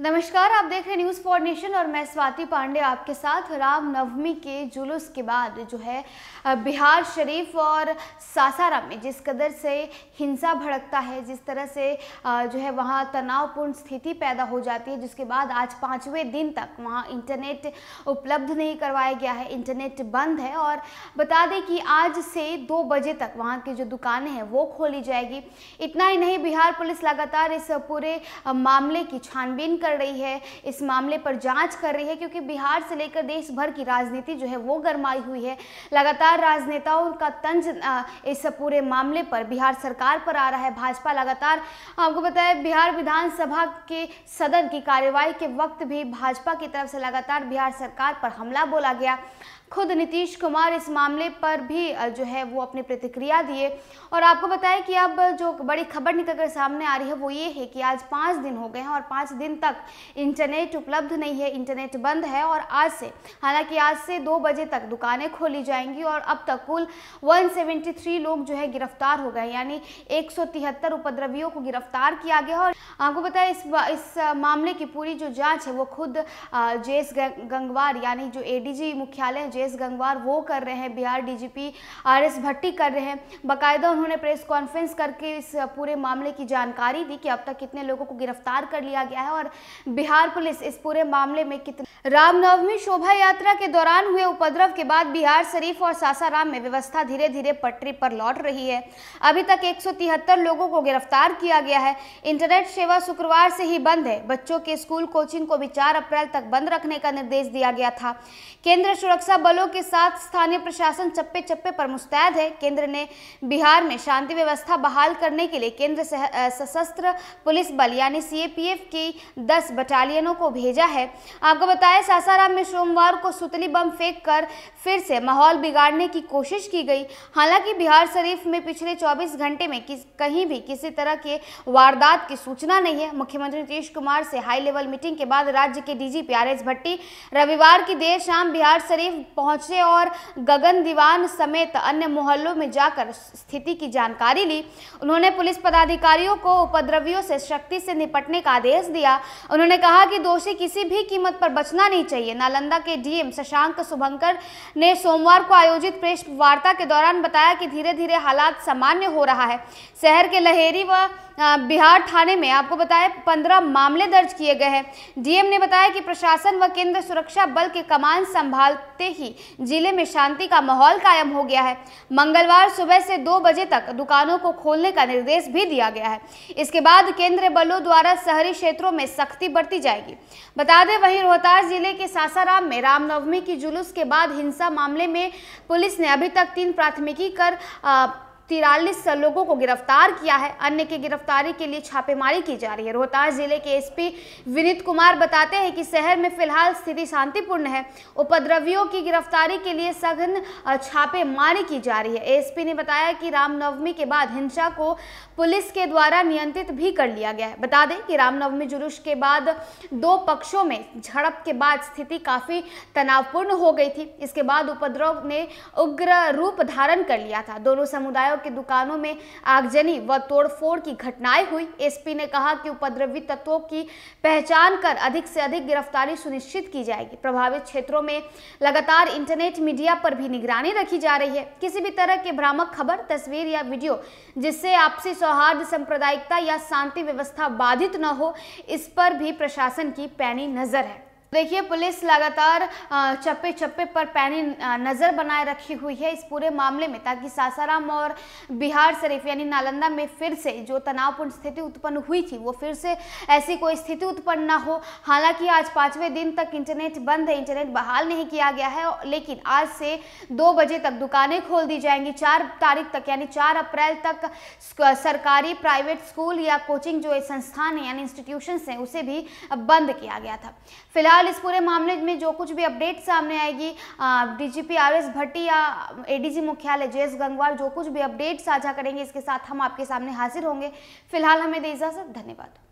नमस्कार आप देख रहे हैं न्यूज़ फॉर नेशन और मैं स्वाति पांडे आपके साथ राम नवमी के जुलूस के बाद जो है बिहार शरीफ और सासाराम में जिस कदर से हिंसा भड़कता है जिस तरह से जो है वहाँ तनावपूर्ण स्थिति पैदा हो जाती है जिसके बाद आज पाँचवें दिन तक वहाँ इंटरनेट उपलब्ध नहीं करवाया गया है इंटरनेट बंद है और बता दें कि आज से दो बजे तक वहाँ की जो दुकानें हैं वो खोली जाएगी इतना ही नहीं बिहार पुलिस लगातार इस पूरे मामले की छानबीन कर कर रही है इस मामले पर जांच कर रही है क्योंकि बिहार से लेकर देश भर की राजनीति जो है वो गरमाई हुई है लगातार राजनेताओं का तंज इस पूरे मामले पर बिहार सरकार पर आ रहा है भाजपा लगातार आपको बताया बिहार विधानसभा के सदन की कार्यवाही के वक्त भी भाजपा की तरफ से लगातार बिहार सरकार पर हमला बोला गया खुद नीतीश कुमार इस मामले पर भी जो है वो अपनी प्रतिक्रिया दिए और आपको बताया कि अब जो बड़ी खबर निकलकर सामने आ रही है वो ये है कि आज पाँच दिन हो गए हैं और पाँच दिन तक इंटरनेट उपलब्ध नहीं है इंटरनेट बंद है और आज से हालांकि आज से दो बजे तक दुकानें खोली जाएंगी और अब तक कुल 173 लोग जो है गिरफ्तार हो गए यानी एक उपद्रवियों को गिरफ्तार किया गया और आपको बताया इस इस मामले की पूरी जो जाँच है वो खुद जे गंगवार यानी जो ए मुख्यालय राजेश गंगवार वो कर रहे हैं बिहार डीजीपी आरएस भट्टी कर रहे हैं बाकायदा उन्होंने प्रेस कॉन्फ्रेंस करके इस पूरे मामले की जानकारी दी कि अब तक कितने लोगों को गिरफ्तार कर लिया गया है और बिहार पुलिस इस पूरे मामले में कितने रामनवमी शोभा यात्रा के दौरान हुए उपद्रव के बाद बिहार शरीफ और सासाराम में व्यवस्था धीरे धीरे पटरी पर लौट रही है अभी तक एक लोगों को गिरफ्तार किया गया है इंटरनेट सेवा शुक्रवार से ही बंद है बच्चों के स्कूल कोचिंग को भी चार अप्रैल तक बंद रखने का निर्देश दिया गया था केंद्र सुरक्षा बलों के साथ स्थानीय प्रशासन चप्पे चप्पे पर मुस्तैद है केंद्र ने बिहार में शांति व्यवस्था बहाल करने के लिए केंद्र सशस्त्र पुलिस बल यानी सीएपीएफ की 10 बटालियनों को भेजा है आपको बताया सासाराम में सोमवार को सुतली बम फेंक कर फिर से माहौल बिगाड़ने की कोशिश की गई हालांकि बिहार शरीफ में पिछले चौबीस घंटे में किस, कहीं भी किसी तरह के वारदात की सूचना नहीं है मुख्यमंत्री नीतीश कुमार से हाई लेवल मीटिंग के बाद राज्य के डीजीपी आर भट्टी रविवार की देर शाम बिहार शरीफ पहुंचे और गगन दीवान समेत अन्य मोहल्लों में जाकर स्थिति की जानकारी ली उन्होंने पुलिस पदाधिकारियों को उपद्रवियों से सख्ती से निपटने का आदेश दिया उन्होंने कहा कि दोषी किसी भी कीमत पर बचना नहीं चाहिए नालंदा के डीएम शशांक शुभंकर ने सोमवार को आयोजित प्रेस वार्ता के दौरान बताया कि धीरे धीरे हालात सामान्य हो रहा है शहर के लहेरी व बिहार थाने में आपको बताया पंद्रह मामले दर्ज किए गए हैं डीएम ने बताया कि प्रशासन व केंद्र सुरक्षा बल के कमान संभालते ही जिले में शांति का माहौल कायम हो गया है मंगलवार सुबह से दो बजे तक दुकानों को खोलने का निर्देश भी दिया गया है इसके बाद केंद्रीय बलों द्वारा शहरी क्षेत्रों में सख्ती बरती जाएगी बता दें वहीं रोहतास जिले के सासाराम में रामनवमी की जुलूस के बाद हिंसा मामले में पुलिस ने अभी तक तीन प्राथमिकी कर आ, तिरालीस लोगों को गिरफ्तार किया है अन्य की गिरफ्तारी के लिए छापेमारी की जा रही है रोहतास जिले के एसपी विनीत कुमार बताते हैं कि शहर में फिलहाल स्थिति शांतिपूर्ण है उपद्रवियों की गिरफ्तारी के लिए सघन छापेमारी की जा रही है एसपी ने बताया कि रामनवमी के बाद हिंसा को पुलिस के द्वारा नियंत्रित भी कर लिया गया है बता दें कि रामनवमी जुलूस के बाद दो पक्षों में झड़प के बाद स्थिति काफी तनावपूर्ण हो गई थी इसके बाद उपद्रव ने उग्र रूप धारण कर लिया था दोनों समुदायों की दुकानों में आगजनी व तोड़फोड़ की घटनाएं हुई एसपी ने कहा कि उपद्रवी तत्वों की पहचान कर अधिक से अधिक गिरफ्तारी सुनिश्चित की जाएगी प्रभावित क्षेत्रों में लगातार इंटरनेट मीडिया पर भी निगरानी रखी जा रही है किसी भी तरह के भ्रामक खबर तस्वीर या वीडियो जिससे आपसी सौहार्द सांप्रदायिकता या शांति व्यवस्था बाधित न हो इस पर भी प्रशासन की पैनी नजर है देखिए पुलिस लगातार चप्पे चप्पे पर पैनी नज़र बनाए रखी हुई है इस पूरे मामले में ताकि सासाराम और बिहार शरीफ यानी नालंदा में फिर से जो तनावपूर्ण स्थिति उत्पन्न हुई थी वो फिर से ऐसी कोई स्थिति उत्पन्न ना हो हालांकि आज पाँचवें दिन तक इंटरनेट बंद है इंटरनेट बहाल नहीं किया गया है लेकिन आज से दो बजे तक दुकानें खोल दी जाएंगी चार तारीख तक यानी चार अप्रैल तक सरकारी प्राइवेट स्कूल या कोचिंग जो संस्थान है यानी इंस्टीट्यूशन हैं उसे भी बंद किया गया था फिलहाल फिलहाल इस पूरे मामले में जो कुछ भी अपडेट सामने आएगी डीजीपी आर एस भट्टी या एडीजी मुख्यालय जे एस गंगवार जो कुछ भी अपडेट साझा करेंगे इसके साथ हम आपके सामने हाजिर होंगे फिलहाल हमें दे इजाज़त धन्यवाद